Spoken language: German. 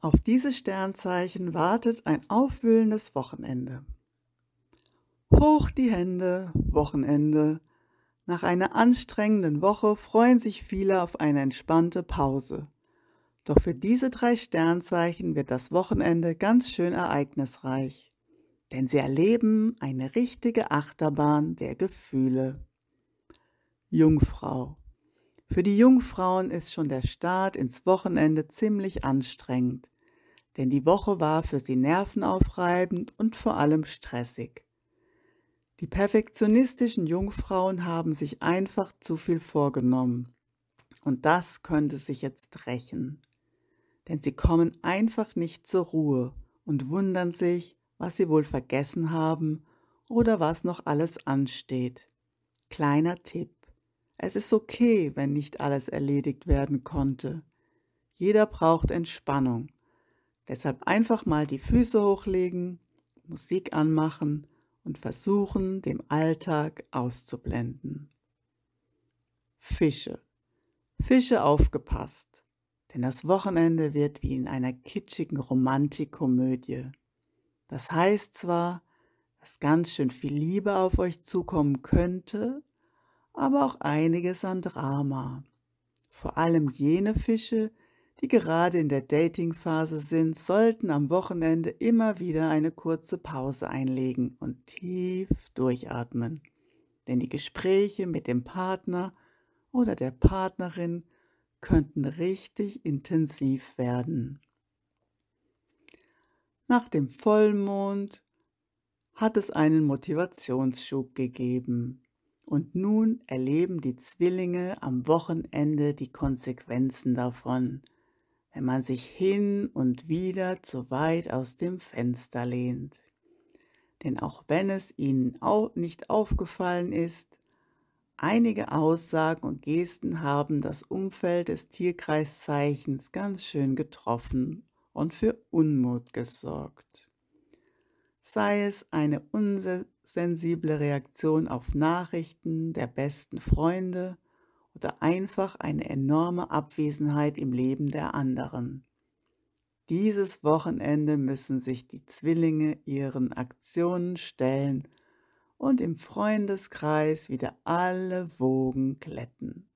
Auf diese Sternzeichen wartet ein aufwühlendes Wochenende. Hoch die Hände, Wochenende. Nach einer anstrengenden Woche freuen sich viele auf eine entspannte Pause. Doch für diese drei Sternzeichen wird das Wochenende ganz schön ereignisreich. Denn sie erleben eine richtige Achterbahn der Gefühle. Jungfrau für die Jungfrauen ist schon der Start ins Wochenende ziemlich anstrengend, denn die Woche war für sie nervenaufreibend und vor allem stressig. Die perfektionistischen Jungfrauen haben sich einfach zu viel vorgenommen. Und das könnte sich jetzt rächen. Denn sie kommen einfach nicht zur Ruhe und wundern sich, was sie wohl vergessen haben oder was noch alles ansteht. Kleiner Tipp. Es ist okay, wenn nicht alles erledigt werden konnte. Jeder braucht Entspannung. Deshalb einfach mal die Füße hochlegen, Musik anmachen und versuchen, dem Alltag auszublenden. Fische. Fische aufgepasst, denn das Wochenende wird wie in einer kitschigen Romantikkomödie. Das heißt zwar, dass ganz schön viel Liebe auf euch zukommen könnte, aber auch einiges an Drama. Vor allem jene Fische, die gerade in der Datingphase sind, sollten am Wochenende immer wieder eine kurze Pause einlegen und tief durchatmen. Denn die Gespräche mit dem Partner oder der Partnerin könnten richtig intensiv werden. Nach dem Vollmond hat es einen Motivationsschub gegeben. Und nun erleben die Zwillinge am Wochenende die Konsequenzen davon, wenn man sich hin und wieder zu weit aus dem Fenster lehnt. Denn auch wenn es ihnen auch nicht aufgefallen ist, einige Aussagen und Gesten haben das Umfeld des Tierkreiszeichens ganz schön getroffen und für Unmut gesorgt sei es eine unsensible Reaktion auf Nachrichten der besten Freunde oder einfach eine enorme Abwesenheit im Leben der anderen. Dieses Wochenende müssen sich die Zwillinge ihren Aktionen stellen und im Freundeskreis wieder alle Wogen glätten.